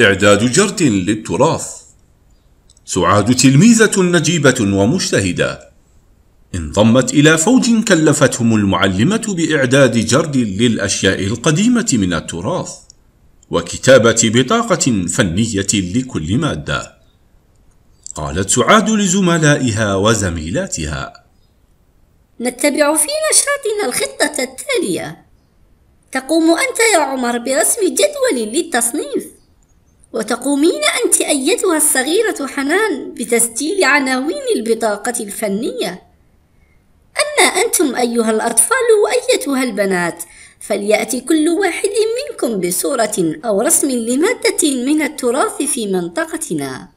إعداد جرد للتراث سعاد تلميذة نجيبة ومجتهدة انضمت إلى فوج كلفتهم المعلمة بإعداد جرد للأشياء القديمة من التراث وكتابة بطاقة فنية لكل مادة قالت سعاد لزملائها وزميلاتها نتبع في نشاطنا الخطة التالية تقوم أنت يا عمر برسم جدول للتصنيف وتقومين أنت أيتها الصغيرة حنان بتسجيل عناوين البطاقة الفنية أما أنتم أيها الأطفال وأيتها البنات فليأتي كل واحد منكم بصورة أو رسم لمادة من التراث في منطقتنا